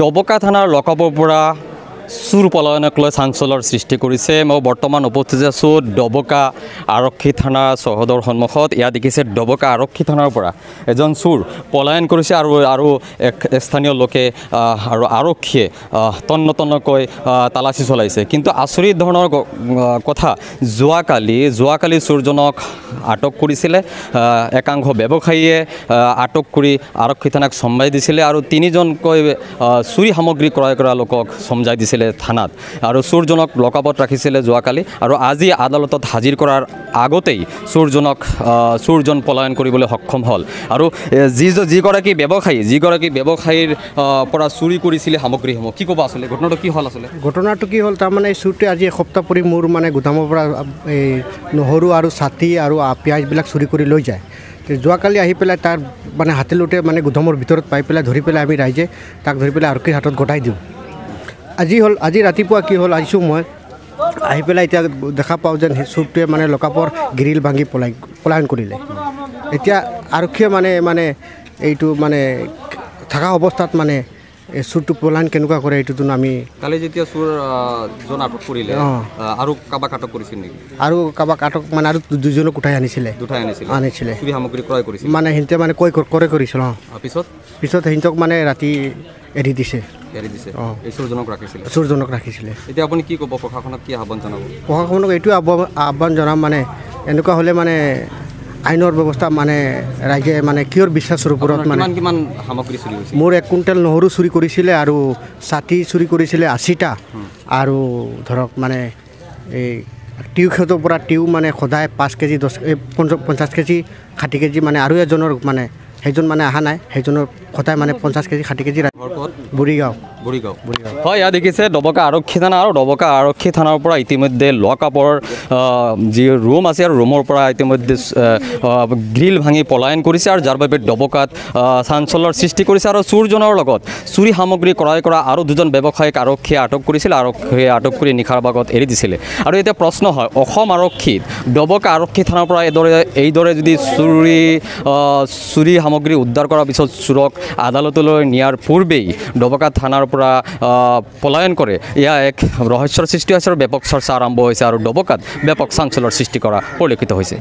ডবকা থানাৰ লকআপৰ পৰা চুৰ পলায়নক লৈ চাঞ্চলৰ সৃষ্টি কৰিছে মই বৰ্তমান উপস্থিত আছোঁ ডবকা আৰক্ষী থানা চহদৰ সন্মুখত ইয়াত দেখিছে ডবকা আৰক্ষী থানাৰ পৰা এজন চুৰ পলায়ন কৰিছে আৰু আৰু এক স্থানীয় লোকে আৰু আৰক্ষীয়ে তন্নতন্নকৈ তালাচী চলাইছে কিন্তু আচৰিত ধৰণৰ কথা যোৱাকালি যোৱাকালি চুৰজনক আটক কৰিছিলে একাংশ ব্যৱসায়ীয়ে আটক কৰি আৰক্ষী থানাক চম্ভাই দিছিলে আৰু তিনিজনকৈ চুৰি সামগ্ৰী ক্ৰয় কৰা লোকক চম্ভাই দিছিলে ৰাখিছিলে থানাত আৰু চোৰজনক লকাপত ৰাখিছিলে যোৱাকালি আৰু আজি আদালতত হাজিৰ কৰাৰ আগতেই চোৰজনক চোৰজন পলায়ন কৰিবলৈ সক্ষম হ'ল আৰু যি যিগৰাকী ব্যৱসায়ী যিগৰাকী ব্যৱসায়ীৰ পৰা চুৰি কৰিছিলে সামগ্ৰীসমূহ কি ক'ব আছিলে ঘটনাটো কি হ'ল আছিলে ঘটনাটো কি হ'ল তাৰমানে চুৰটো আজি এসপ্তাহ পৰি মোৰ মানে গোদামৰ পৰা এই নহৰু আৰু ছাতি আৰু পিঁয়াজবিলাক চুৰি কৰি লৈ যায় যোৱাকালি আহি পেলাই তাৰ মানে হাতে লোটে মানে গুদামৰ ভিতৰত পাই পেলাই ধৰি পেলাই আমি ৰাইজে তাক ধৰি পেলাই আৰক্ষীৰ হাতত গটাই দিওঁ আজি হ'ল আজি ৰাতিপুৱা কি হ'ল আহিছোঁ মই আহি পেলাই এতিয়া দেখা পাওঁ যেন চুপটোৱে মানে লকাপৰ গিৰিল ভাঙি পলাই পলায়ন কৰিলে এতিয়া আৰক্ষীয়ে মানে মানে এইটো মানে থকা অৱস্থাত মানে চুৰটো পলায়ন কেনেকুৱা কৰে এইটোতো আমি কালি যেতিয়া চুৰ আটক কৰিলে আৰু কাবাক আটক কৰিছিল নেকি আৰু কাবাক আটক মানে আৰু দুজনক উঠাই আনিছিলে আনিছিলে সামগ্ৰী ক্ৰয় কৰিছিল মানে সিহঁতে মানে কৈ ক্ৰয় কৰিছিল অঁ পিছত পিছত সিহঁতক মানে ৰাতি এৰি দিছে চুৰজনক ৰাখিছিলে এতিয়া আপুনি কি ক'ব প্ৰশাসনক কি আহ্বান জনাব প্ৰশাসনক এইটো আহ্বান জনাম মানে এনেকুৱা হ'লে মানে আইনৰ ব্যৱস্থা মানে ৰাইজে মানে কিয় বিশ্বাসৰ ওপৰত মানে মোৰ এক কুইণ্টেল নহৰু চুৰি কৰিছিলে আৰু ছাতি চুৰি কৰিছিলে আশীটা আৰু ধৰক মানে এই টিউ খেতৰ পৰা টিউ মানে সদায় পাঁচ কেজি দহ এই পঞ্চাছ কেজি ষাঠি কেজি মানে আৰু এজনৰ মানে সেইজন মানে অহা নাই সেইজনৰ সদায় মানে পঞ্চাছ কেজি ষাঠি কেজি বুঢ়ীগাঁও হয় ইয়াত দেখিছে ডবকা আৰক্ষী থানা আৰু ডবকা আৰক্ষী থানাৰ পৰা ইতিমধ্যে লোৱাকাপৰ যি ৰুম আছে আৰু ৰুমৰ পৰা ইতিমধ্যে গ্ৰিল ভাঙি পলায়ন কৰিছে আৰু যাৰ বাবে ডবকাত চাঞ্চলৰ সৃষ্টি কৰিছে আৰু চোৰজনৰ লগত চুৰি সামগ্ৰী ক্ৰয় কৰা আৰু দুজন ব্যৱসায়িক আৰক্ষীয়ে আটক কৰিছিল আৰক্ষীয়ে আটক কৰি নিশাৰ বাগত এৰি দিছিলে আৰু এতিয়া প্ৰশ্ন হয় অসম আৰক্ষীত ডবকা আৰক্ষী থানাৰ পৰা এইদৰে এইদৰে যদি চুৰি চুৰি সামগ্ৰী উদ্ধাৰ কৰাৰ পিছত চোৰক আদালতলৈ নিয়াৰ পূৰ্বেই ডবকা থানাৰ পৰা পলায়ন কৰে ইয়াৰ এক ৰহস্যৰ সৃষ্টি হৈছে আৰু ব্যাপক চৰ্চা আৰম্ভ হৈছে আৰু ডবকাত ব্যাপক চাঞ্চলৰ সৃষ্টি কৰা পৰিলক্ষিত হৈছে